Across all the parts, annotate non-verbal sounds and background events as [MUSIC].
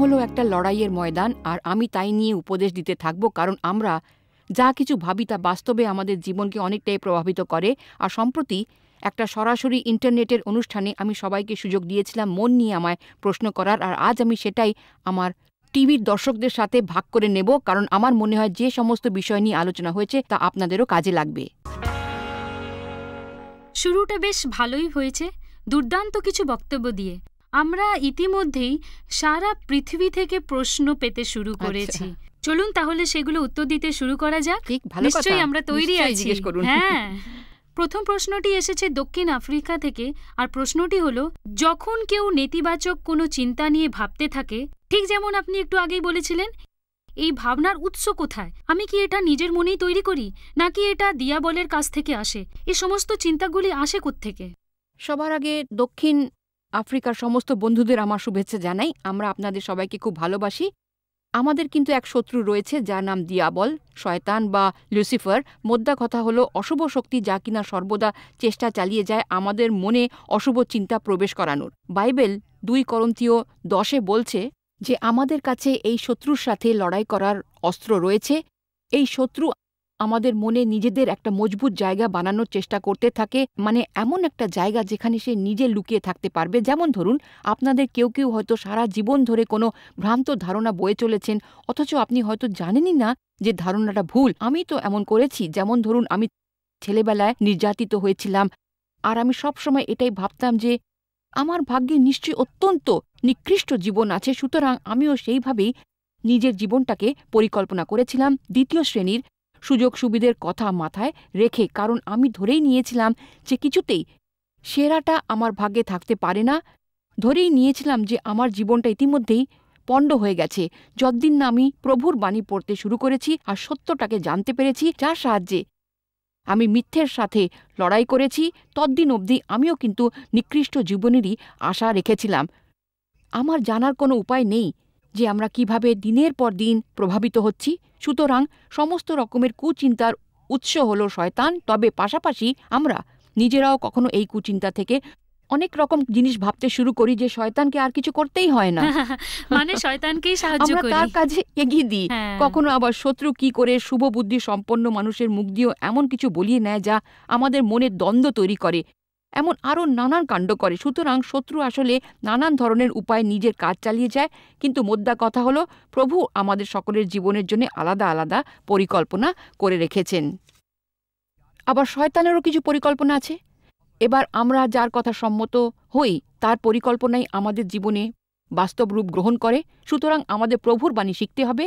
হলো একটা লড়াইয়ের ময়দান আর আমি তাই নিয়ে উপদেশ দিতে থাকব কারণ আমরা যা কিছু ভাবি তা বাস্তবে আমাদের জীবনকে অনেকটাই প্রভাবিত করে আর সম্প্রতি একটা সরাসরি ইন্টারনেটের অনুষ্ঠানে আমি সবাইকে সুযোগ দিয়েছিলাম মন নিয়ে আমায় প্রশ্ন করার আর আজ আমি সেটাই আমার টিভির দর্শকদের সাথে ভাগ করে নেব কারণ আমার মনে হয় যে সমস্ত বিষয় নিয়ে আলোচনা হয়েছে তা আপনাদেরও কাজে লাগবে শুরুটা বেশ ভালোই হয়েছে দুর্দান্ত কিছু বক্তব্য দিয়ে আমরা ইতিমধ্যেই সারা পৃথিবী থেকে প্রশ্ন পেতে শুরু আচ্ছা। করেছি চলুন তাহলে সেগুলো উত্তর দিতে শুরু করা যাক নিশ্চয়ই আমরা তৈরি আছি হ্যাঁ প্রথম প্রশ্নটি এসেছে দক্ষিণ আফ্রিকা থেকে আর প্রশ্নটি হলো যখন কেউ নেতিবাচক কোনো চিন্তা নিয়ে ভাবতে থাকে ঠিক যেমন আপনি একটু আগেই বলেছিলেন এই ভাবনার উৎস কোথায় আমি কি এটা নিজের মনেই তৈরি করি নাকি এটা দিয়াবলের কাছ থেকে আসে এই সমস্ত চিন্তাগুলি আসে কোথেকে সবার আগে দক্ষিণ আফ্রিকার সমস্ত বন্ধুদের আমার শুভেচ্ছা জানাই আমরা আপনাদের সবাইকে খুব ভালোবাসি আমাদের কিন্তু এক শত্রু রয়েছে যার নাম দিয়াবল শয়তান বা লুসিফার মোদ্দা কথা হলো অশুভ শক্তি যা কিনা সর্বদা চেষ্টা চালিয়ে যায় আমাদের মনে অশুভ চিন্তা প্রবেশ করানোর বাইবেল দুই করন্তীয় দশে বলছে যে আমাদের কাছে এই শত্রুর সাথে লড়াই করার অস্ত্র রয়েছে এই শত্রু আমাদের মনে নিজেদের একটা মজবুত জায়গা বানানোর চেষ্টা করতে থাকে মানে এমন একটা জায়গা যেখানে সে নিজে লুকিয়ে থাকতে পারবে যেমন ধরুন আপনাদের কেউ কেউ হয়তো সারা জীবন ধরে কোনো ভ্রান্ত ধারণা বয়ে চলেছেন অথচ আপনি হয়তো জানেনই না যে ধারণাটা ভুল আমি তো এমন করেছি যেমন ধরুন আমি ছেলেবেলায় নির্যাতিত হয়েছিলাম আর আমি সবসময় এটাই ভাবতাম যে আমার ভাগ্যে নিশ্চয়ই অত্যন্ত নিকৃষ্ট জীবন আছে সুতরাং আমিও সেইভাবেই নিজের জীবনটাকে পরিকল্পনা করেছিলাম দ্বিতীয় শ্রেণীর সুযোগ সুবিধের কথা মাথায় রেখে কারণ আমি ধরেই নিয়েছিলাম যে কিছুতেই সেরাটা আমার ভাগ্যে থাকতে পারে না ধরেই নিয়েছিলাম যে আমার জীবনটা ইতিমধ্যেই পণ্ড হয়ে গেছে যদ্দিন না আমি প্রভুর বাণী পড়তে শুরু করেছি আর সত্যটাকে জানতে পেরেছি যার সাহায্যে আমি মিথ্যের সাথে লড়াই করেছি তদ্দিন অবধি আমিও কিন্তু নিকৃষ্ট জীবনেরই আশা রেখেছিলাম আমার জানার কোনো উপায় নেই যে আমরা কিভাবে দিনের পর দিন প্রভাবিত হচ্ছি সুতরাং সমস্ত রকমের কুচিন্তার উৎস হলো শয়তান তবে পাশাপাশি আমরা নিজেরাও কখনো এই কুচিন্তা থেকে অনেক রকম জিনিস ভাবতে শুরু করি যে শয়তানকে আর কিছু করতেই হয় না [LAUGHS] মানে শয়তানকেই সাহায্য করি তার কাজে এগিয়ে দিই হ্যাঁ। কখনো আবার শত্রু কি করে শুভ বুদ্ধি সম্পন্ন মানুষের মুখ দিয়েও এমন কিছু বলিয়ে নেয় যা আমাদের মনে দ্বন্দ্ব তৈরি করে এমন আরও নানান কাণ্ড করে সুতরাং শত্রু আসলে নানান ধরনের উপায় নিজের কাজ চালিয়ে যায় কিন্তু মোদ্দা কথা হলো প্রভু আমাদের সকলের জীবনের জন্য আলাদা আলাদা পরিকল্পনা করে রেখেছেন আবার শয়তানেরও কিছু পরিকল্পনা আছে এবার আমরা যার কথা সম্মত হই তার পরিকল্পনাই আমাদের জীবনে বাস্তব রূপ গ্রহণ করে সুতরাং আমাদের প্রভুর বাণী শিখতে হবে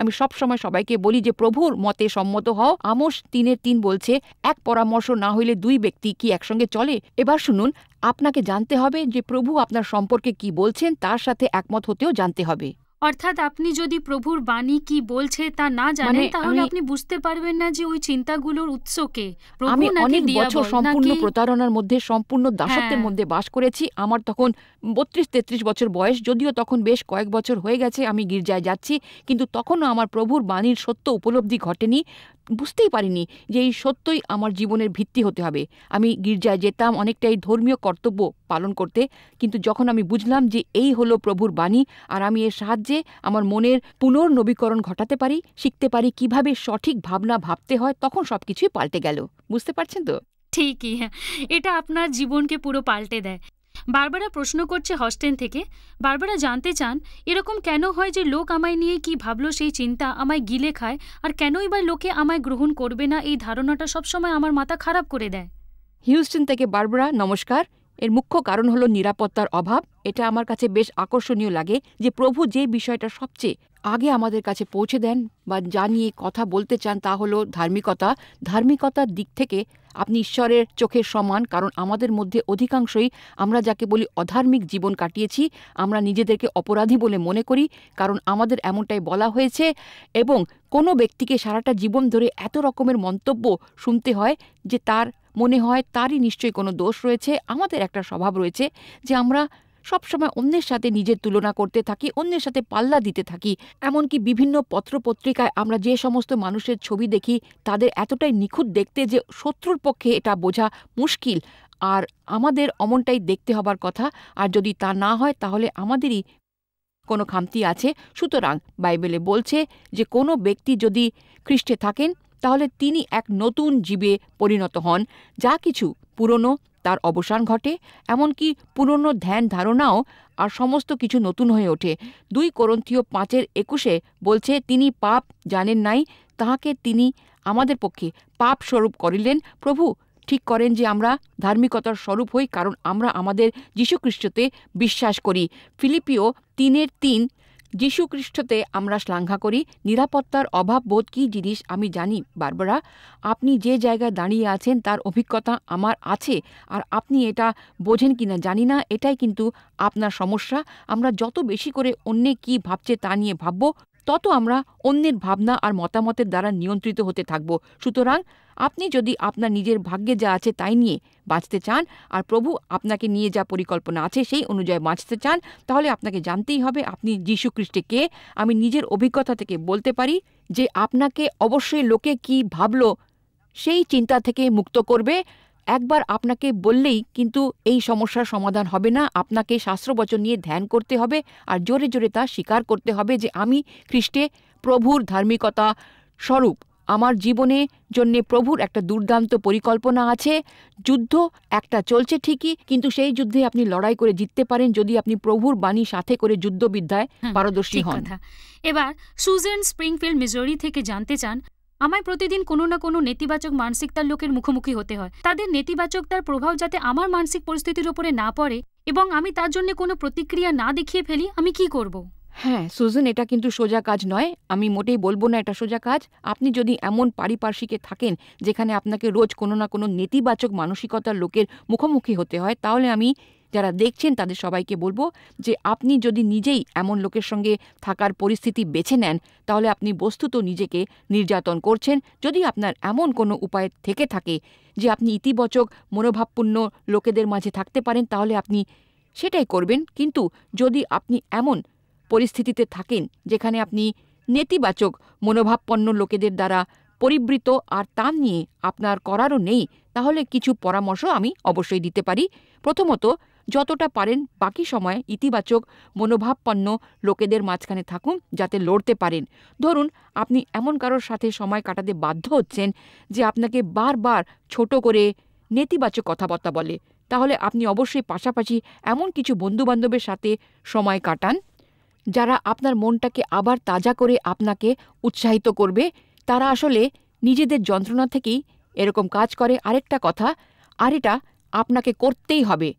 আমি সব সময় সবাইকে বলি যে প্রভুর মতে সম্মত হও আমোস তিনের তিন বলছে এক পরামর্শ না হইলে দুই ব্যক্তি কি একসঙ্গে চলে এবার শুনুন আপনাকে জানতে হবে যে প্রভু আপনার সম্পর্কে কি বলছেন তার সাথে একমত হতেও জানতে হবে অর্থাৎ আপনি যদি প্রভুর বাণী কি বলছে তা না জানেন মানে তাহলে আপনি বুঝতে পারবেন না যে ওই চিন্তাগুলোর উৎস কে আমি অনেক বছর সম্পূর্ণ প্রতারণার মধ্যে সম্পূর্ণ দাসত্বের হ্যাঁ। মধ্যে বাস করেছি আমার তখন বত্রিশ তেত্রিশ বছর বয়স যদিও তখন বেশ কয়েক বছর হয়ে গেছে আমি গির্জায় যাচ্ছি কিন্তু তখনও আমার প্রভুর বাণীর সত্য উপলব্ধি ঘটেনি বুঝতেই পারিনি যে এই সত্যই আমার জীবনের ভিত্তি হতে হবে আমি গির্জায় যেতাম অনেকটাই ধর্মীয় কর্তব্য পালন করতে কিন্তু যখন আমি বুঝলাম যে এই হলো প্রভুর বাণী আর আমি এর সাহায্যে আমার মনের পুনর্নবীকরণ ঘটাতে পারি শিখতে পারি কিভাবে সঠিক ভাবনা ভাবতে হয় তখন সব কিছুই পাল্টে গেল বুঝতে পারছেন তো ঠিকই হ্যাঁ এটা আপনার জীবনকে পুরো পাল্টে দেয় বারবারা প্রশ্ন করছে হস্টেল থেকে বারবারা জানতে চান এরকম কেন হয় যে লোক আমায় নিয়ে কি ভাবলো সেই চিন্তা আমায় গিলে খায় আর কেনই বা লোকে আমায় গ্রহণ করবে না এই ধারণাটা সবসময় আমার মাথা খারাপ করে দেয় হিউস্টন থেকে বারবারা নমস্কার এর মুখ্য কারণ হলো নিরাপত্তার অভাব এটা আমার কাছে বেশ আকর্ষণীয় লাগে যে প্রভু যে বিষয়টা সবচেয়ে আগে আমাদের কাছে পৌঁছে দেন বা যা নিয়ে কথা বলতে চান তা হলো ধার্মিকতা ধার্মিকতার দিক থেকে আপনি ঈশ্বরের চোখের সমান কারণ আমাদের মধ্যে অধিকাংশই আমরা যাকে বলি অধার্মিক জীবন কাটিয়েছি আমরা নিজেদেরকে অপরাধী বলে মনে করি কারণ আমাদের এমনটাই বলা হয়েছে এবং কোনো ব্যক্তিকে সারাটা জীবন ধরে এত রকমের মন্তব্য শুনতে হয় যে তার মনে হয় তারই নিশ্চয়ই কোনো দোষ রয়েছে আমাদের একটা স্বভাব রয়েছে যে আমরা সবসময় অন্যের সাথে নিজের তুলনা করতে থাকি অন্যের সাথে পাল্লা দিতে থাকি এমনকি বিভিন্ন পত্রপত্রিকায় আমরা যে সমস্ত মানুষের ছবি দেখি তাদের এতটাই নিখুঁত দেখতে যে শত্রুর পক্ষে এটা বোঝা মুশকিল আর আমাদের অমনটাই দেখতে হবার কথা আর যদি তা না হয় তাহলে আমাদেরই কোনো খামতি আছে সুতরাং বাইবেলে বলছে যে কোনো ব্যক্তি যদি খ্রিস্টে থাকেন তাহলে তিনি এক নতুন জীবে পরিণত হন যা কিছু পুরনো তার অবসান ঘটে এমনকি পুরনো ধ্যান ধারণাও আর সমস্ত কিছু নতুন হয়ে ওঠে দুই করন্থীয় পাঁচের একুশে বলছে তিনি পাপ জানেন নাই তাহাকে তিনি আমাদের পক্ষে পাপ স্বরূপ করিলেন প্রভু ঠিক করেন যে আমরা ধার্মিকতার স্বরূপ হই কারণ আমরা আমাদের যীশুখ্রিস্টতে বিশ্বাস করি ফিলিপিও তিনের তিন যীশু আমরা শ্লাঘা করি নিরাপত্তার অভাব বোধ কী জিনিস আমি জানি বারবারা আপনি যে জায়গায় দাঁড়িয়ে আছেন তার অভিজ্ঞতা আমার আছে আর আপনি এটা বোঝেন কি না জানি না এটাই কিন্তু আপনার সমস্যা আমরা যত বেশি করে অন্যে কি ভাবছে তা নিয়ে ভাবব তত আমরা অন্যের ভাবনা আর মতামতের দ্বারা নিয়ন্ত্রিত হতে থাকব সুতরাং আপনি যদি আপনার নিজের ভাগ্যে যা আছে তাই নিয়ে বাঁচতে চান আর প্রভু আপনাকে নিয়ে যা পরিকল্পনা আছে সেই অনুযায়ী বাঁচতে চান তাহলে আপনাকে জানতেই হবে আপনি যীশু খ্রিস্টে কে আমি নিজের অভিজ্ঞতা থেকে বলতে পারি যে আপনাকে অবশ্যই লোকে কি ভাবলো সেই চিন্তা থেকে মুক্ত করবে একবার আপনাকে বললেই কিন্তু এই সমস্যার সমাধান হবে না আপনাকে শাস্ত্রবচন নিয়ে ধ্যান করতে হবে আর জোরে জোরে তা স্বীকার করতে হবে যে আমি খ্রিস্টে প্রভুর ধার্মিকতা স্বরূপ আমার জীবনে জন্যে প্রভুর একটা দুর্দান্ত পরিকল্পনা আছে যুদ্ধ একটা চলছে ঠিকই কিন্তু সেই যুদ্ধে আপনি লড়াই করে জিততে পারেন যদি আপনি প্রভুর বাণী সাথে করে যুদ্ধবিদ্যায় পারদর্শী হন এবার সুজেন স্প্রিংফিল্ড মিজোরি থেকে জানতে চান আমায় প্রতিদিন কোনো না কোনো নেতিবাচক মানসিকতার লোকের মুখোমুখি হতে হয় তাদের নেতিবাচকতার প্রভাব যাতে আমার মানসিক পরিস্থিতির উপরে না পড়ে এবং আমি তার জন্য কোনো প্রতিক্রিয়া না দেখিয়ে ফেলি আমি কি করবো হ্যাঁ সুজন এটা কিন্তু সোজা কাজ নয় আমি মোটেই বলবো না এটা সোজা কাজ আপনি যদি এমন পারিপার্শ্বিকে থাকেন যেখানে আপনাকে রোজ কোনো না কোনো নেতিবাচক মানসিকতার লোকের মুখোমুখি হতে হয় তাহলে আমি যারা দেখছেন তাদের সবাইকে বলবো যে আপনি যদি নিজেই এমন লোকের সঙ্গে থাকার পরিস্থিতি বেছে নেন তাহলে আপনি বস্তুত নিজেকে নির্যাতন করছেন যদি আপনার এমন কোনো উপায় থেকে থাকে যে আপনি ইতিবাচক মনোভাবপূর্ণ লোকেদের মাঝে থাকতে পারেন তাহলে আপনি সেটাই করবেন কিন্তু যদি আপনি এমন পরিস্থিতিতে থাকেন যেখানে আপনি নেতিবাচক মনোভাবপন্ন লোকেদের দ্বারা পরিবৃত আর তা নিয়ে আপনার করারও নেই তাহলে কিছু পরামর্শ আমি অবশ্যই দিতে পারি প্রথমত যতটা পারেন বাকি সময় ইতিবাচক মনোভাবপন্ন লোকেদের মাঝখানে থাকুন যাতে লড়তে পারেন ধরুন আপনি এমন কারোর সাথে সময় কাটাতে বাধ্য হচ্ছেন যে আপনাকে বারবার ছোট করে নেতিবাচক কথাবার্তা বলে তাহলে আপনি অবশ্যই পাশাপাশি এমন কিছু বন্ধুবান্ধবের সাথে সময় কাটান যারা আপনার মনটাকে আবার তাজা করে আপনাকে উৎসাহিত করবে তারা আসলে নিজেদের যন্ত্রণা থেকেই এরকম কাজ করে আরেকটা কথা আর এটা আপনাকে করতেই হবে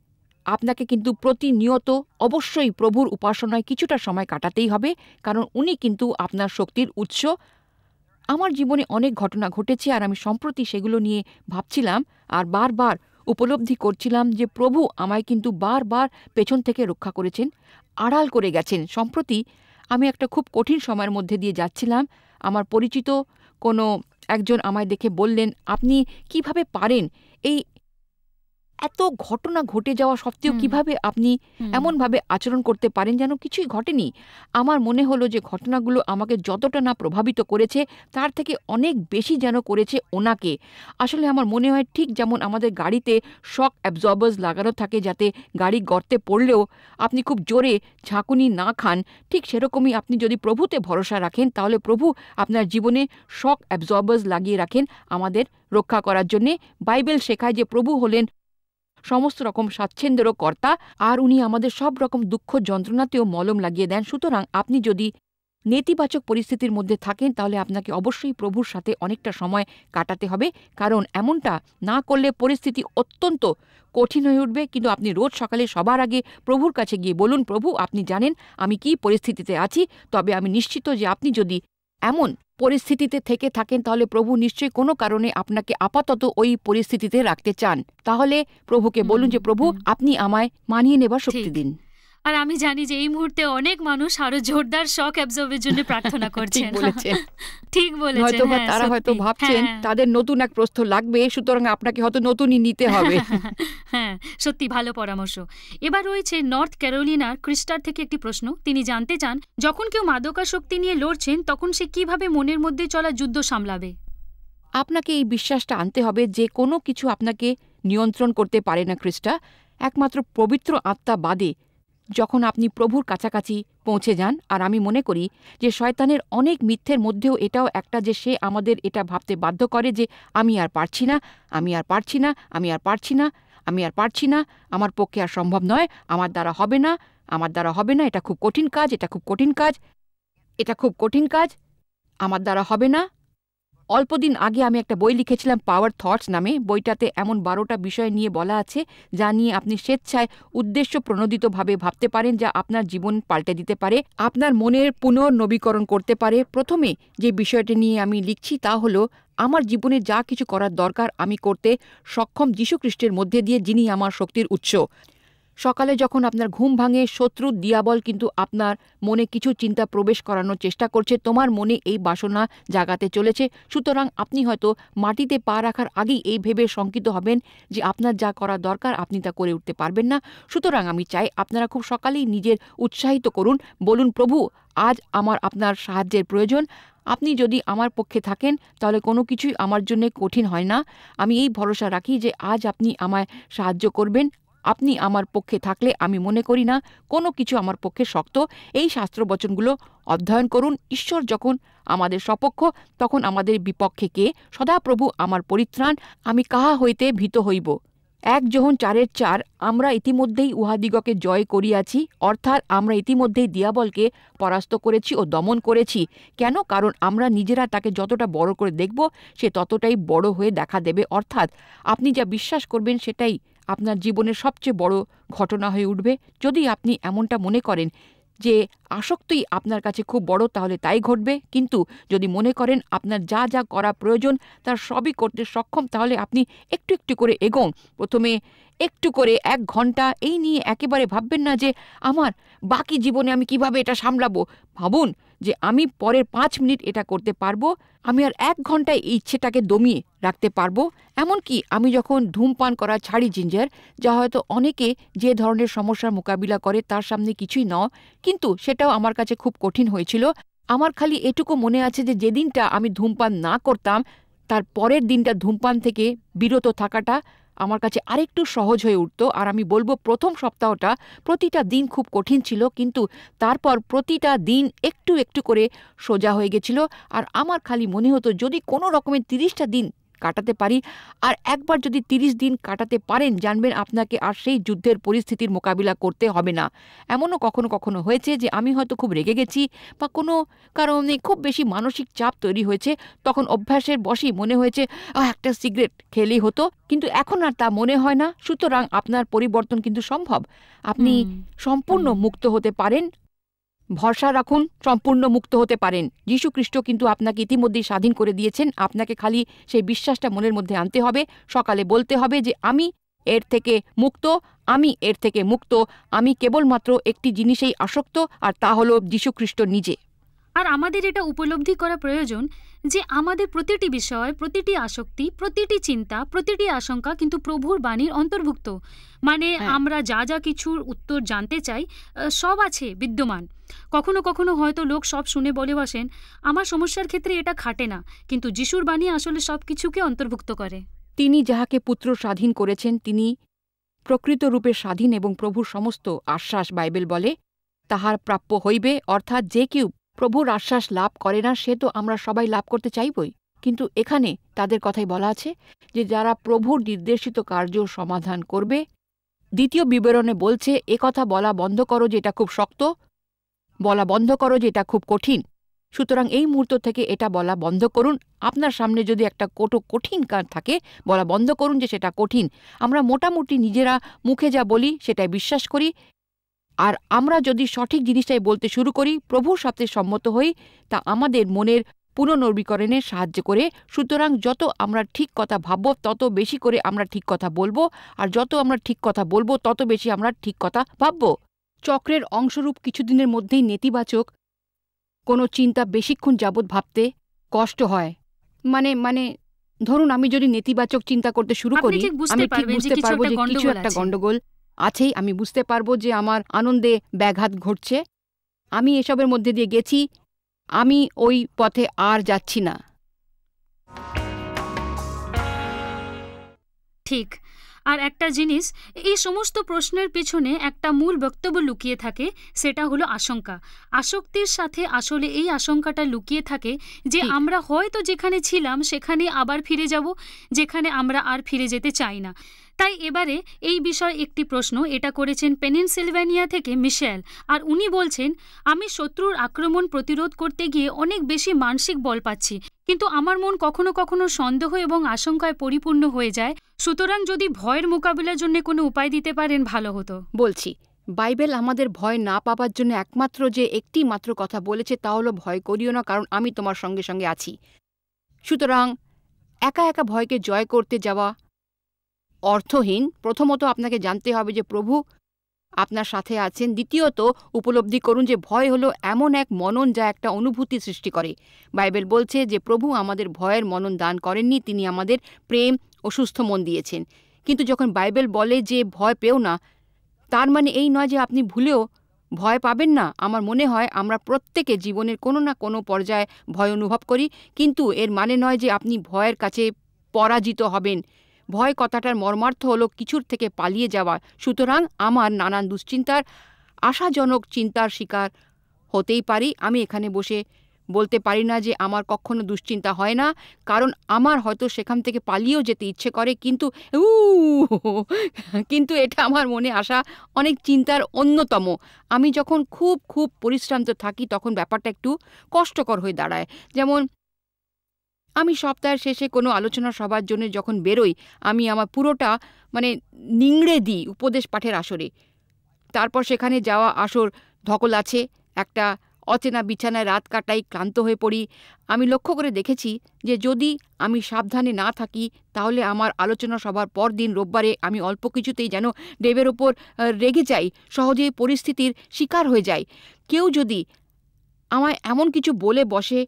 আপনাকে কিন্তু প্রতিনিয়ত অবশ্যই প্রভুর উপাসনায় কিছুটা সময় কাটাতেই হবে কারণ উনি কিন্তু আপনার শক্তির উৎস আমার জীবনে অনেক ঘটনা ঘটেছে আর আমি সম্প্রতি সেগুলো নিয়ে ভাবছিলাম আর বারবার উপলব্ধি করছিলাম যে প্রভু আমায় কিন্তু বারবার পেছন থেকে রক্ষা করেছেন আড়াল করে গেছেন সম্প্রতি আমি একটা খুব কঠিন সময়ের মধ্যে দিয়ে যাচ্ছিলাম আমার পরিচিত কোনো একজন আমায় দেখে বললেন আপনি কিভাবে পারেন এই এত ঘটনা ঘটে যাওয়া সত্ত্বেও কিভাবে আপনি এমনভাবে আচরণ করতে পারেন যেন কিছুই ঘটেনি আমার মনে হলো যে ঘটনাগুলো আমাকে যতটা না প্রভাবিত করেছে তার থেকে অনেক বেশি যেন করেছে ওনাকে আসলে আমার মনে হয় ঠিক যেমন আমাদের গাড়িতে শক অ্যাবজর্বার্স লাগানো থাকে যাতে গাড়ি গর্তে পড়লেও আপনি খুব জোরে ঝাঁকুনি না খান ঠিক সেরকমই আপনি যদি প্রভুতে ভরসা রাখেন তাহলে প্রভু আপনার জীবনে শক অ্যাবজর্বার্স লাগিয়ে রাখেন আমাদের রক্ষা করার জন্যে বাইবেল শেখায় যে প্রভু হলেন সমস্ত রকম স্বাচ্ছন্দ্যেরও কর্তা আর উনি আমাদের সব রকম দুঃখ যন্ত্রণাতেও মলম লাগিয়ে দেন সুতরাং আপনি যদি নেতিবাচক পরিস্থিতির মধ্যে থাকেন তাহলে আপনাকে অবশ্যই প্রভুর সাথে অনেকটা সময় কাটাতে হবে কারণ এমনটা না করলে পরিস্থিতি অত্যন্ত কঠিন হয়ে উঠবে কিন্তু আপনি রোজ সকালে সবার আগে প্রভুর কাছে গিয়ে বলুন প্রভু আপনি জানেন আমি কি পরিস্থিতিতে আছি তবে আমি নিশ্চিত যে আপনি যদি এমন পরিস্থিতিতে থেকে থাকেন তাহলে প্রভু নিশ্চয়ই কোনো কারণে আপনাকে আপাতত ওই পরিস্থিতিতে রাখতে চান তাহলে প্রভুকে বলুন যে প্রভু আপনি আমায় মানিয়ে নেবার শক্তি দিন আর আমি জানি যে এই মুহূর্তে অনেক মানুষ আরো জোরদার শক অ্যাবজর্বের জন্য প্রার্থনা [LAUGHS] করছেন [LAUGHS] ঠিক বলেছেন হ্যাঁ, তারা হয়তো ভাবছেন হ্যাঁ। তাদের নতুন এক প্রস্থ লাগবে সুতরাং আপনাকে হয়তো নতুনই নিতে হবে [LAUGHS] হ্যাঁ সত্যি ভালো পরামর্শ এবার রয়েছে নর্থ ক্যারোলিনার ক্রিস্টার থেকে একটি প্রশ্ন তিনি জানতে চান যখন কেউ মাদকাশক্তি নিয়ে লড়ছেন তখন সে কিভাবে মনের মধ্যে চলা যুদ্ধ সামলাবে আপনাকে এই বিশ্বাসটা আনতে হবে যে কোনো কিছু আপনাকে নিয়ন্ত্রণ করতে পারে না ক্রিস্টা একমাত্র পবিত্র আত্মা বাদে যখন আপনি প্রভুর কাছাকাছি পৌঁছে যান আর আমি মনে করি যে শয়তানের অনেক মিথ্যের মধ্যেও এটাও একটা যে সে আমাদের এটা ভাবতে বাধ্য করে যে আমি আর পারছি না আমি আর পারছি না আমি আর পারছি না আমি আর পারছি না আমার পক্ষে আর সম্ভব নয় আমার দ্বারা হবে না আমার দ্বারা হবে না এটা খুব কঠিন কাজ এটা খুব কঠিন কাজ এটা খুব কঠিন কাজ আমার দ্বারা হবে না অল্পদিন আগে আমি একটা বই লিখেছিলাম পাওয়ার থটস নামে বইটাতে এমন বারোটা বিষয় নিয়ে বলা আছে যা নিয়ে আপনি স্বেচ্ছায় উদ্দেশ্য প্রণোদিতভাবে ভাবতে পারেন যা আপনার জীবন পাল্টে দিতে পারে আপনার মনের পুনর্নবীকরণ করতে পারে প্রথমে যে বিষয়টি নিয়ে আমি লিখছি তা হলো আমার জীবনে যা কিছু করার দরকার আমি করতে সক্ষম যীশুখ্রিস্টের মধ্যে দিয়ে যিনি আমার শক্তির উৎস সকালে যখন আপনার ঘুম ভাঙে শত্রুর দিয়াবল কিন্তু আপনার মনে কিছু চিন্তা প্রবেশ করানোর চেষ্টা করছে তোমার মনে এই বাসনা জাগাতে চলেছে সুতরাং আপনি হয়তো মাটিতে পা রাখার আগেই এই ভেবে শঙ্কিত হবেন যে আপনার যা করা দরকার আপনি তা করে উঠতে পারবেন না সুতরাং আমি চাই আপনারা খুব সকালেই নিজের উৎসাহিত করুন বলুন প্রভু আজ আমার আপনার সাহায্যের প্রয়োজন আপনি যদি আমার পক্ষে থাকেন তাহলে কোনো কিছুই আমার জন্য কঠিন হয় না আমি এই ভরসা রাখি যে আজ আপনি আমায় সাহায্য করবেন আপনি আমার পক্ষে থাকলে আমি মনে করি না কোনো কিছু আমার পক্ষে শক্ত এই শাস্ত্র বচনগুলো অধ্যয়ন করুন ঈশ্বর যখন আমাদের সপক্ষ তখন আমাদের বিপক্ষে কে সদাপ্রভু আমার পরিত্রাণ আমি কাহা হইতে ভীত হইব এক যখন চারের চার আমরা ইতিমধ্যেই উহাদিগকে জয় করিয়াছি অর্থাৎ আমরা ইতিমধ্যেই দিয়াবলকে পরাস্ত করেছি ও দমন করেছি কেন কারণ আমরা নিজেরা তাকে যতটা বড় করে দেখব সে ততটাই বড় হয়ে দেখা দেবে অর্থাৎ আপনি যা বিশ্বাস করবেন সেটাই আপনার জীবনের সবচেয়ে বড় ঘটনা হয়ে উঠবে যদি আপনি এমনটা মনে করেন যে আসক্তই আপনার কাছে খুব বড় তাহলে তাই ঘটবে কিন্তু যদি মনে করেন আপনার যা যা করা প্রয়োজন তার সবই করতে সক্ষম তাহলে আপনি একটু একটু করে এগোন প্রথমে একটু করে এক ঘন্টা এই নিয়ে একেবারে ভাববেন না যে আমার বাকি জীবনে আমি কিভাবে এটা সামলাবো ভাবুন যে আমি পরের পাঁচ মিনিট এটা করতে পারবো আমি আর এক ঘন্টায় এই ইচ্ছেটাকে দমিয়ে রাখতে পারবো এমনকি আমি যখন ধূমপান করা ছাড়ি জিঞ্জার যা হয়তো অনেকে যে ধরনের সমস্যার মোকাবিলা করে তার সামনে কিছুই ন কিন্তু সেটাও আমার কাছে খুব কঠিন হয়েছিল আমার খালি এটুকু মনে আছে যে যেদিনটা আমি ধূমপান না করতাম তার পরের দিনটা ধূমপান থেকে বিরত থাকাটা আমার কাছে আরেকটু সহজ হয়ে উঠত আর আমি বলবো প্রথম সপ্তাহটা প্রতিটা দিন খুব কঠিন ছিল কিন্তু তারপর প্রতিটা দিন একটু একটু করে সোজা হয়ে গেছিল আর আমার খালি মনে হতো যদি কোনো রকমের তিরিশটা দিন কাটাতে পারি আর একবার যদি তিরিশ দিন কাটাতে পারেন জানবেন আপনাকে আর সেই যুদ্ধের পরিস্থিতির মোকাবিলা করতে হবে না এমনও কখনো কখনো হয়েছে যে আমি হয়তো খুব রেগে গেছি বা কোনো কারণে খুব বেশি মানসিক চাপ তৈরি হয়েছে তখন অভ্যাসের বসেই মনে হয়েছে একটা সিগারেট খেলেই হতো কিন্তু এখন আর তা মনে হয় না সুতরাং আপনার পরিবর্তন কিন্তু সম্ভব আপনি সম্পূর্ণ মুক্ত হতে পারেন ভরসা রাখুন সম্পূর্ণ মুক্ত হতে পারেন যীশু খ্রিস্ট কিন্তু আপনাকে ইতিমধ্যেই স্বাধীন করে দিয়েছেন আপনাকে খালি সেই বিশ্বাসটা মনের মধ্যে আনতে হবে সকালে বলতে হবে যে আমি এর থেকে মুক্ত আমি এর থেকে মুক্ত আমি কেবলমাত্র একটি জিনিসেই আসক্ত আর তা হল যীশুখ্রিস্ট নিজে আর আমাদের এটা উপলব্ধি করা প্রয়োজন যে আমাদের প্রতিটি বিষয় প্রতিটি আসক্তি প্রতিটি চিন্তা প্রতিটি আশঙ্কা কিন্তু প্রভুর বাণীর অন্তর্ভুক্ত মানে হ্যাঁ। আমরা যা যা কিছুর উত্তর জানতে চাই সব আছে বিদ্যমান কখনো কখনো হয়তো লোক সব শুনে বলে বসেন আমার সমস্যার ক্ষেত্রে এটা খাটে না কিন্তু যিশুর বাণী আসলে সব কিছুকে অন্তর্ভুক্ত করে তিনি যাহাকে পুত্র স্বাধীন করেছেন তিনি প্রকৃত রূপে স্বাধীন এবং প্রভুর সমস্ত আশ্বাস বাইবেল বলে তাহার প্রাপ্য হইবে অর্থাৎ যে কেউ প্রভুর আশ্বাস লাভ করে না সে তো আমরা সবাই লাভ করতে চাইবই কিন্তু এখানে তাদের কথাই বলা আছে যে যারা প্রভুর নির্দেশিত কার্য সমাধান করবে দ্বিতীয় বিবরণে বলছে এ কথা বলা বন্ধ করো যে এটা খুব শক্ত বলা বন্ধ করো যে এটা খুব কঠিন সুতরাং এই মুহূর্ত থেকে এটা বলা বন্ধ করুন আপনার সামনে যদি একটা কোটো কঠিন কাজ থাকে বলা বন্ধ করুন যে সেটা কঠিন আমরা মোটামুটি নিজেরা মুখে যা বলি সেটাই বিশ্বাস করি আর আমরা যদি সঠিক জিনিসটাই বলতে শুরু করি প্রভুর সাথে সম্মত হই তা আমাদের মনের পুনর্নবীকরণে সাহায্য করে সুতরাং যত আমরা ঠিক কথা ভাবব তত বেশি করে আমরা ঠিক কথা বলবো আর যত আমরা ঠিক কথা বলবো তত বেশি আমরা ঠিক কথা ভাবব চক্রের অংশরূপ কিছুদিনের মধ্যেই নেতিবাচক কোনো চিন্তা বেশিক্ষণ যাবৎ ভাবতে কষ্ট হয় মানে মানে ধরুন আমি যদি নেতিবাচক চিন্তা করতে শুরু করি আমি ঠিক বুঝতে পারবো যে কিছু একটা গন্ডগোল আছেই আমি বুঝতে পারবো যে আমার আনন্দে ব্যাঘাত ঘটছে আমি এসবের মধ্যে দিয়ে গেছি আমি ওই পথে আর যাচ্ছি না ঠিক আর একটা জিনিস এই সমস্ত প্রশ্নের পিছনে একটা মূল বক্তব্য লুকিয়ে থাকে সেটা হলো আশঙ্কা আসক্তির সাথে আসলে এই আশঙ্কাটা লুকিয়ে থাকে যে আমরা হয়তো যেখানে ছিলাম সেখানে আবার ফিরে যাব যেখানে আমরা আর ফিরে যেতে চাই না তাই এবারে এই বিষয়ে একটি প্রশ্ন এটা করেছেন পেনিনসিলভেনিয়া থেকে মিশেল আর উনি বলছেন আমি শত্রুর আক্রমণ প্রতিরোধ করতে গিয়ে অনেক বেশি মানসিক বল পাচ্ছি কিন্তু আমার মন কখনো কখনো সন্দেহ এবং আশঙ্কায় পরিপূর্ণ হয়ে যায় সুতরাং যদি ভয়ের মোকাবিলার জন্য কোনো উপায় দিতে পারেন ভালো হতো বলছি বাইবেল আমাদের ভয় না পাবার জন্য একমাত্র যে একটি মাত্র কথা বলেছে তা হলো ভয় করিও না কারণ আমি তোমার সঙ্গে সঙ্গে আছি সুতরাং একা একা ভয়কে জয় করতে যাওয়া অর্থহীন প্রথমত আপনাকে জানতে হবে যে প্রভু আপনার সাথে আছেন দ্বিতীয়ত উপলব্ধি করুন যে ভয় হলো এমন এক মনন যা একটা অনুভূতি সৃষ্টি করে বাইবেল বলছে যে প্রভু আমাদের ভয়ের মনন দান করেননি তিনি আমাদের প্রেম ও সুস্থ মন দিয়েছেন কিন্তু যখন বাইবেল বলে যে ভয় পেও না তার মানে এই নয় যে আপনি ভুলেও ভয় পাবেন না আমার মনে হয় আমরা প্রত্যেকে জীবনের কোনো না কোনো পর্যায়ে ভয় অনুভব করি কিন্তু এর মানে নয় যে আপনি ভয়ের কাছে পরাজিত হবেন ভয় কথাটার মর্মার্থ হলো কিছুর থেকে পালিয়ে যাওয়া সুতরাং আমার নানান দুশ্চিন্তার আশাজনক চিন্তার শিকার হতেই পারি আমি এখানে বসে বলতে পারি না যে আমার কখনো দুশ্চিন্তা হয় না কারণ আমার হয়তো সেখান থেকে পালিয়েও যেতে ইচ্ছে করে কিন্তু উ কিন্তু এটা আমার মনে আসা অনেক চিন্তার অন্যতম আমি যখন খুব খুব পরিশ্রান্ত থাকি তখন ব্যাপারটা একটু কষ্টকর হয়ে দাঁড়ায় যেমন আমি সপ্তাহের শেষে কোনো আলোচনা সভার জন্য যখন বেরোই আমি আমার পুরোটা মানে নিংড়ে দিই উপদেশ পাঠের আসরে তারপর সেখানে যাওয়া আসর ধকল আছে একটা অচেনা বিছানায় রাত কাটাই ক্লান্ত হয়ে পড়ি আমি লক্ষ্য করে দেখেছি যে যদি আমি সাবধানে না থাকি তাহলে আমার আলোচনা সভার পর দিন রোববারে আমি অল্প কিছুতেই যেন ডেবের ওপর রেগে যাই সহজেই পরিস্থিতির শিকার হয়ে যায় কেউ যদি আমায় এমন কিছু বলে বসে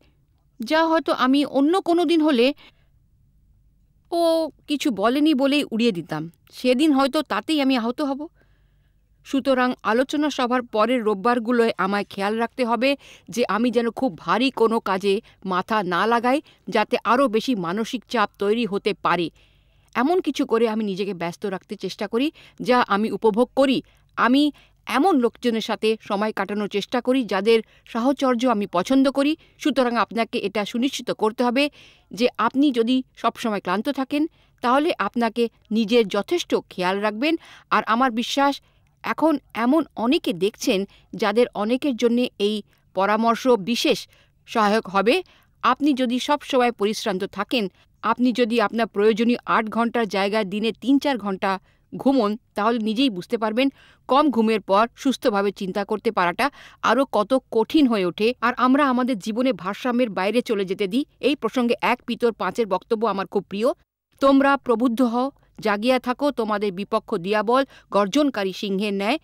যা হয়তো আমি অন্য কোনো দিন হলে ও কিছু বলেনি বলেই উড়িয়ে দিতাম সেদিন হয়তো তাতেই আমি আহত হব সুতরাং আলোচনা সভার পরের রোববারগুলোয় আমায় খেয়াল রাখতে হবে যে আমি যেন খুব ভারী কোনো কাজে মাথা না লাগাই যাতে আরও বেশি মানসিক চাপ তৈরি হতে পারে এমন কিছু করে আমি নিজেকে ব্যস্ত রাখতে চেষ্টা করি যা আমি উপভোগ করি আমি এমন লোকজনের সাথে সময় কাটানোর চেষ্টা করি যাদের সাহচর্য আমি পছন্দ করি সুতরাং আপনাকে এটা সুনিশ্চিত করতে হবে যে আপনি যদি সবসময় ক্লান্ত থাকেন তাহলে আপনাকে নিজের যথেষ্ট খেয়াল রাখবেন আর আমার বিশ্বাস এখন এমন অনেকে দেখছেন যাদের অনেকের জন্য এই পরামর্শ বিশেষ সহায়ক হবে আপনি যদি সবসময় পরিশ্রান্ত থাকেন আপনি যদি আপনার প্রয়োজনীয় আট ঘন্টার জায়গায় দিনে তিন চার ঘন্টা ঘুমন তাহলে নিজেই বুঝতে পারবেন কম ঘুমের পর সুস্থভাবে চিন্তা করতে পারাটা আরও কত কঠিন হয়ে ওঠে আর আমরা আমাদের জীবনে ভারসাম্যের বাইরে চলে যেতে দিই এই প্রসঙ্গে এক পিতর পাঁচের বক্তব্য আমার খুব প্রিয় তোমরা প্রবুদ্ধ হও জাগিয়া থাকো তোমাদের বিপক্ষ দিয়াবল গর্জনকারী সিংহের ন্যায়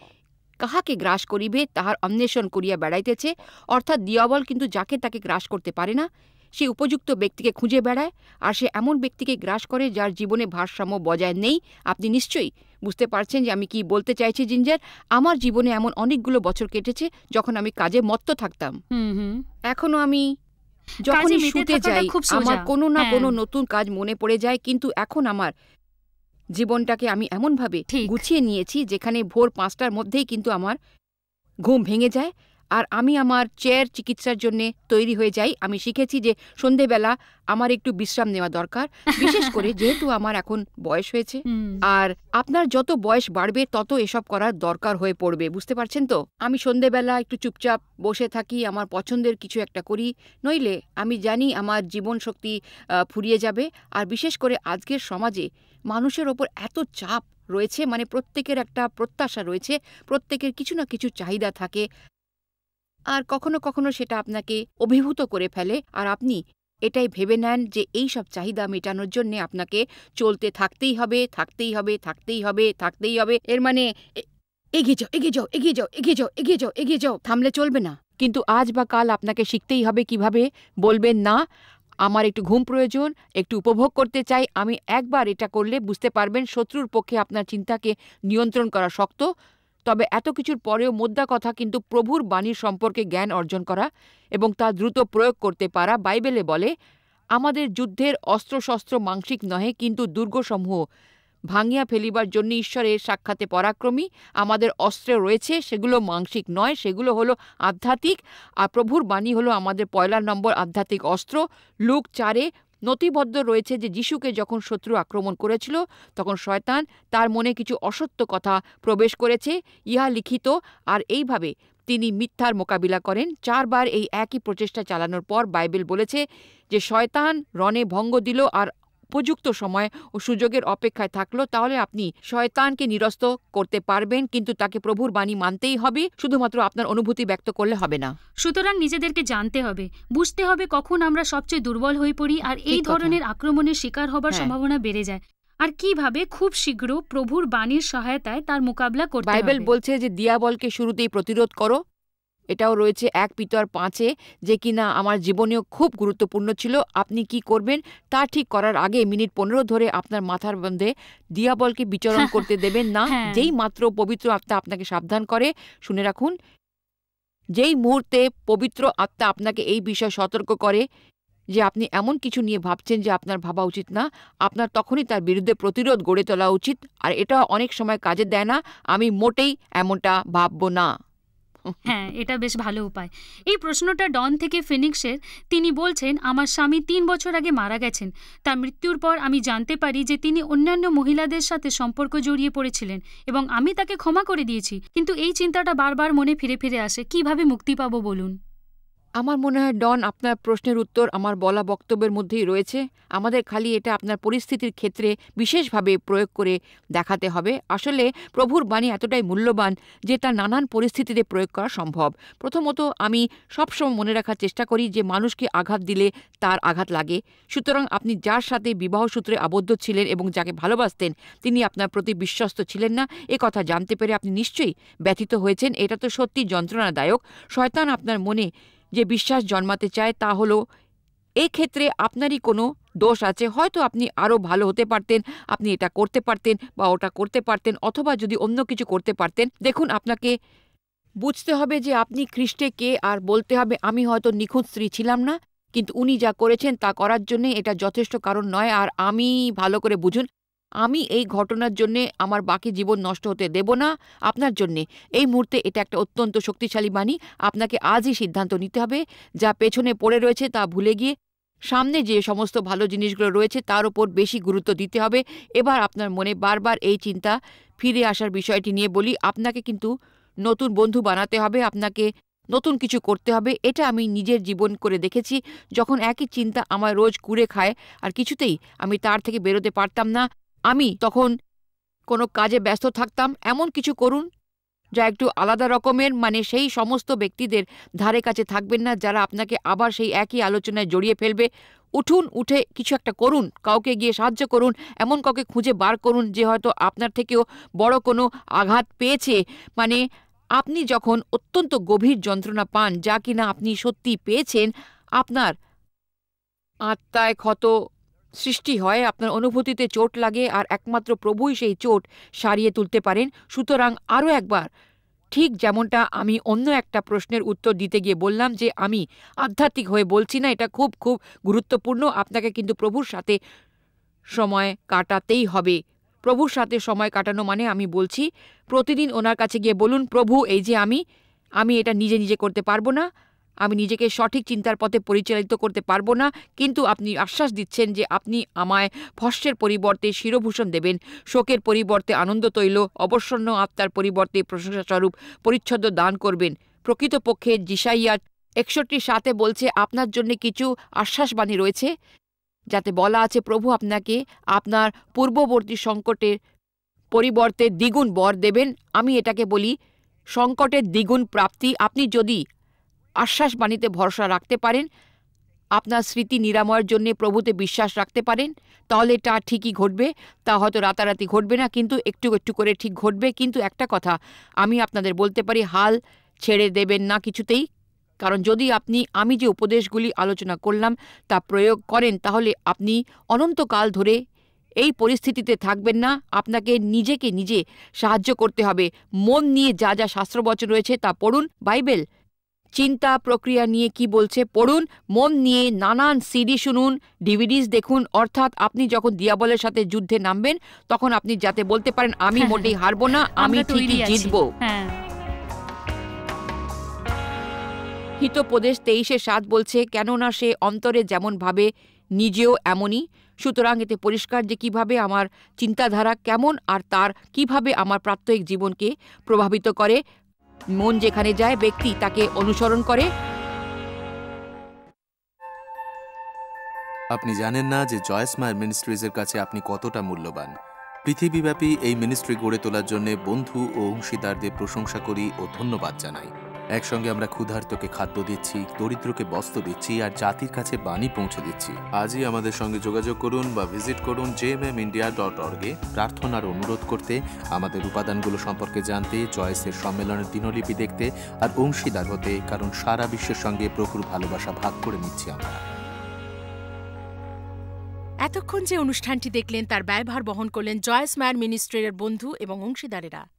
কাহাকে গ্রাস করিবে তাহার অন্বেষণ করিয়া বেড়াইতেছে অর্থাৎ দিয়াবল কিন্তু যাকে তাকে গ্রাস করতে পারে না সে উপযুক্ত ব্যক্তিকে খুঁজে বেড়ায় আর সে এমন ব্যক্তিকে গ্রাস করে যার জীবনে ভারসাম্য বজায় নেই আপনি নিশ্চয়ই বুঝতে পারছেন যে আমি কি বলতে চাইছি জিঞ্জার আমার জীবনে এমন অনেকগুলো বছর কেটেছে যখন আমি কাজে মত্ত থাকতাম এখনো আমি যখনই শুতে যাই আমার কোনো না হ্যাঁ। কোনো নতুন কাজ মনে পড়ে যায় কিন্তু এখন আমার জীবনটাকে আমি এমনভাবে গুছিয়ে নিয়েছি যেখানে ভোর পাঁচটার মধ্যেই কিন্তু আমার ঘুম ভেঙে যায় আর আমি আমার চেয়ার চিকিৎসার জন্য তৈরি হয়ে যাই আমি শিখেছি যে সন্ধেবেলা আমার একটু বিশ্রাম নেওয়া দরকার [LAUGHS] বিশেষ করে যেহেতু আমার এখন বয়স হয়েছে আর আপনার যত বয়স বাড়বে তত এসব করার দরকার হয়ে পড়বে বুঝতে পারছেন তো আমি সন্ধেবেলা একটু চুপচাপ বসে থাকি আমার পছন্দের কিছু একটা করি নইলে আমি জানি আমার জীবন শক্তি ফুরিয়ে যাবে আর বিশেষ করে আজকের সমাজে মানুষের ওপর এত চাপ রয়েছে মানে প্রত্যেকের একটা প্রত্যাশা রয়েছে প্রত্যেকের কিছু না কিছু চাহিদা থাকে আর কখনো কখনো সেটা আপনাকে অভিভূত করে ফেলে আর আপনি এটাই ভেবে নেন যে এই সব চাহিদা মেটানোর জন্য আপনাকে চলতে থাকতেই হবে থাকতেই হবে থাকতেই হবে থাকতেই হবে এর মানে এগিয়ে যাও এগিয়ে যাও এগিয়ে যাও এগিয়ে যাও এগিয়ে যাও এগিয়ে যাও থামলে চলবে না কিন্তু আজ বা কাল আপনাকে শিখতেই হবে কিভাবে বলবেন না আমার একটু ঘুম প্রয়োজন একটু উপভোগ করতে চাই আমি একবার এটা করলে বুঝতে পারবেন শত্রুর পক্ষে আপনার চিন্তাকে নিয়ন্ত্রণ করা শক্ত তবে এত কিছুর পরেও মোদ্দা কথা কিন্তু প্রভুর বাণী সম্পর্কে জ্ঞান অর্জন করা এবং তা দ্রুত প্রয়োগ করতে পারা বাইবেলে বলে আমাদের যুদ্ধের অস্ত্রশস্ত্র মাংসিক নহে কিন্তু দুর্গসমূহ ভাঙিয়া ফেলিবার জন্য ঈশ্বরের সাক্ষাতে পরাক্রমী আমাদের অস্ত্রে রয়েছে সেগুলো মাংসিক নয় সেগুলো হলো আধ্যাত্মিক আর প্রভুর বাণী হলো আমাদের পয়লা নম্বর আধ্যাত্মিক অস্ত্র লুক চারে নথিবদ্ধ রয়েছে যে যিশুকে যখন শত্রু আক্রমণ করেছিল তখন শয়তান তার মনে কিছু অসত্য কথা প্রবেশ করেছে ইহা লিখিত আর এইভাবে তিনি মিথ্যার মোকাবিলা করেন চারবার এই একই প্রচেষ্টা চালানোর পর বাইবেল বলেছে যে শয়তান রণে ভঙ্গ দিল আর উপযুক্ত সময় ও সুযোগের অপেক্ষায় থাকলো তাহলে আপনি শয়তানকে নিরস্ত করতে পারবেন কিন্তু তাকে প্রভুর বাণী মানতেই হবে শুধুমাত্র আপনার অনুভূতি ব্যক্ত করলে হবে না সুতরাং নিজেদেরকে জানতে হবে বুঝতে হবে কখন আমরা সবচেয়ে দুর্বল হয়ে পড়ি আর এই ধরনের আক্রমণের শিকার হবার হ্যাঁ। সম্ভাবনা বেড়ে যায় আর কিভাবে খুব শীঘ্র প্রভুর বাণীর সহায়তায় তার মোকাবিলা করতে বাইবেল বলছে যে দিয়াবলকে শুরুতেই প্রতিরোধ করো এটাও রয়েছে এক পিতর পাঁচে যে কিনা আমার জীবনেও খুব গুরুত্বপূর্ণ ছিল আপনি কি করবেন তা ঠিক করার আগে মিনিট পনেরো ধরে আপনার মাথার বন্ধে দিয়াবলকে বিচরণ [LAUGHS] করতে দেবেন না হ্যাঁ। যেই মাত্র পবিত্র আত্মা আপনাকে সাবধান করে শুনে রাখুন যেই মুহূর্তে পবিত্র আত্মা আপনাকে এই বিষয়ে সতর্ক করে যে আপনি এমন কিছু নিয়ে ভাবছেন যে আপনার ভাবা উচিত না আপনার তখনই তার বিরুদ্ধে প্রতিরোধ গড়ে তোলা উচিত আর এটা অনেক সময় কাজে দেয় না আমি মোটেই এমনটা ভাবব না হ্যাঁ এটা বেশ ভালো উপায় এই প্রশ্নটা ডন থেকে ফিনিক্সের তিনি বলছেন আমার স্বামী তিন বছর আগে মারা গেছেন তার মৃত্যুর পর আমি জানতে পারি যে তিনি অন্যান্য মহিলাদের সাথে সম্পর্ক জড়িয়ে পড়েছিলেন এবং আমি তাকে ক্ষমা করে দিয়েছি কিন্তু এই চিন্তাটা বারবার মনে ফিরে ফিরে আসে কিভাবে মুক্তি পাবো বলুন আমার মনে হয় ডন আপনার প্রশ্নের উত্তর আমার বলা বক্তব্যের মধ্যেই রয়েছে আমাদের খালি এটা আপনার পরিস্থিতির ক্ষেত্রে বিশেষভাবে প্রয়োগ করে দেখাতে হবে আসলে প্রভুর বাণী এতটাই মূল্যবান যে তা নানান পরিস্থিতিতে প্রয়োগ করা সম্ভব প্রথমত আমি সবসময় মনে রাখার চেষ্টা করি যে মানুষকে আঘাত দিলে তার আঘাত লাগে সুতরাং আপনি যার সাথে বিবাহ সূত্রে আবদ্ধ ছিলেন এবং যাকে ভালোবাসতেন তিনি আপনার প্রতি বিশ্বস্ত ছিলেন না এ কথা জানতে পেরে আপনি নিশ্চয়ই ব্যথিত হয়েছেন এটা তো সত্যি যন্ত্রণাদায়ক শয়তান আপনার মনে যে বিশ্বাস জন্মাতে চায় তা হল এক্ষেত্রে আপনারই কোনো দোষ আছে হয়তো আপনি আরও ভালো হতে পারতেন আপনি এটা করতে পারতেন বা ওটা করতে পারতেন অথবা যদি অন্য কিছু করতে পারতেন দেখুন আপনাকে বুঝতে হবে যে আপনি খ্রিস্টে কে আর বলতে হবে আমি হয়তো নিখুঁত স্ত্রী ছিলাম না কিন্তু উনি যা করেছেন তা করার জন্যে এটা যথেষ্ট কারণ নয় আর আমি ভালো করে বুঝুন আমি এই ঘটনার জন্যে আমার বাকি জীবন নষ্ট হতে দেব না আপনার জন্যে এই মুহূর্তে এটা একটা অত্যন্ত শক্তিশালী বাণী আপনাকে আজই সিদ্ধান্ত নিতে হবে যা পেছনে পড়ে রয়েছে তা ভুলে গিয়ে সামনে যে সমস্ত ভালো জিনিসগুলো রয়েছে তার ওপর বেশি গুরুত্ব দিতে হবে এবার আপনার মনে বারবার এই চিন্তা ফিরে আসার বিষয়টি নিয়ে বলি আপনাকে কিন্তু নতুন বন্ধু বানাতে হবে আপনাকে নতুন কিছু করতে হবে এটা আমি নিজের জীবন করে দেখেছি যখন একই চিন্তা আমার রোজ কুড়ে খায় আর কিছুতেই আমি তার থেকে বেরোতে পারতাম না আমি তখন কোনো কাজে ব্যস্ত থাকতাম এমন কিছু করুন যা একটু আলাদা রকমের মানে সেই সমস্ত ব্যক্তিদের ধারে কাছে থাকবেন না যারা আপনাকে আবার সেই একই আলোচনায় জড়িয়ে ফেলবে উঠুন উঠে কিছু একটা করুন কাউকে গিয়ে সাহায্য করুন এমন কাউকে খুঁজে বার করুন যে হয়তো আপনার থেকেও বড় কোনো আঘাত পেয়েছে মানে আপনি যখন অত্যন্ত গভীর যন্ত্রণা পান যা কিনা আপনি সত্যি পেয়েছেন আপনার আত্মায় ক্ষত সৃষ্টি হয় আপনার অনুভূতিতে চোট লাগে আর একমাত্র প্রভুই সেই চোট সারিয়ে তুলতে পারেন সুতরাং আরও একবার ঠিক যেমনটা আমি অন্য একটা প্রশ্নের উত্তর দিতে গিয়ে বললাম যে আমি আধ্যাত্মিক হয়ে বলছি না এটা খুব খুব গুরুত্বপূর্ণ আপনাকে কিন্তু প্রভুর সাথে সময় কাটাতেই হবে প্রভুর সাথে সময় কাটানো মানে আমি বলছি প্রতিদিন ওনার কাছে গিয়ে বলুন প্রভু এই যে আমি আমি এটা নিজে নিজে করতে পারবো না আমি নিজেকে সঠিক চিন্তার পথে পরিচালিত করতে পারবো না কিন্তু আপনি আশ্বাস দিচ্ছেন যে আপনি আমায় ভস্যের পরিবর্তে শিরভূষণ দেবেন শোকের পরিবর্তে আনন্দ তৈল অবসন্ন আত্মার পরিবর্তে প্রশংসাস্বরূপ পরিচ্ছদ দান করবেন প্রকৃতপক্ষে জিসাইয়া একষট্টি সাথে বলছে আপনার জন্য কিছু আশ্বাসবাণী রয়েছে যাতে বলা আছে প্রভু আপনাকে আপনার পূর্ববর্তী সংকটের পরিবর্তে দ্বিগুণ বর দেবেন আমি এটাকে বলি সংকটের দ্বিগুণ প্রাপ্তি আপনি যদি আশ্বাস বাণীতে ভরসা রাখতে পারেন আপনার স্মৃতি নিরাময়ের জন্যে প্রভুতে বিশ্বাস রাখতে পারেন তাহলে তা ঠিকই ঘটবে তা হয়তো রাতারাতি ঘটবে না কিন্তু একটু একটু করে ঠিক ঘটবে কিন্তু একটা কথা আমি আপনাদের বলতে পারি হাল ছেড়ে দেবেন না কিছুতেই কারণ যদি আপনি আমি যে উপদেশগুলি আলোচনা করলাম তা প্রয়োগ করেন তাহলে আপনি অনন্তকাল ধরে এই পরিস্থিতিতে থাকবেন না আপনাকে নিজেকে নিজে সাহায্য করতে হবে মন নিয়ে যা যা শাস্ত্রবচন রয়েছে তা পড়ুন বাইবেল চিন্তা প্রক্রিয়া নিয়ে কি বলছে পড়ুন মন নিয়ে নানান সিডি শুনুন ডিভিডিস দেখুন অর্থাৎ আপনি যখন দিয়াবলের সাথে যুদ্ধে নামবেন তখন আপনি যাতে বলতে পারেন আমি হ্যাঁ, মোটেই হারবো না হ্যাঁ, আমি ঠিকই জিতব হ্যাঁ। হিতোপদেশ তেইশে সাত বলছে কেননা সে অন্তরে যেমন ভাবে নিজেও এমনই সুতরাং এতে পরিষ্কার যে কিভাবে আমার চিন্তাধারা কেমন আর তার কিভাবে আমার প্রাত্যহিক জীবনকে প্রভাবিত করে মন যেখানে যায় ব্যক্তি তাকে অনুসরণ করে আপনি জানেন না যে জয়েস মায়ের মিনিস্ট্রিজের কাছে আপনি কতটা মূল্যবান পৃথিবীব্যাপী এই মিনিস্ট্রি গড়ে তোলার জন্য বন্ধু ও অংশীদারদের প্রশংসা করি ও ধন্যবাদ জানাই একসঙ্গে আমরা ক্ষুধার্তকে খাদ্য দিচ্ছি দরিদ্রকে বস্ত্র দিচ্ছি আর জাতির কাছে বাণী পৌঁছে দিচ্ছি আজই আমাদের সঙ্গে যোগাযোগ করুন বা ভিজিট করুন জে এম ইন্ডিয়া ডট অর্গে প্রার্থনার অনুরোধ করতে আমাদের উপাদানগুলো সম্পর্কে জানতে জয়েসের সম্মেলনের দিনলিপি দেখতে আর অংশীদার হতে কারণ সারা বিশ্বের সঙ্গে প্রখুর ভালোবাসা ভাগ করে নিচ্ছি আমরা এতক্ষণ যে অনুষ্ঠানটি দেখলেন তার ব্যয়ভার বহন করলেন জয়েস ম্যান মিনিস্ট্রির বন্ধু এবং অংশীদারেরা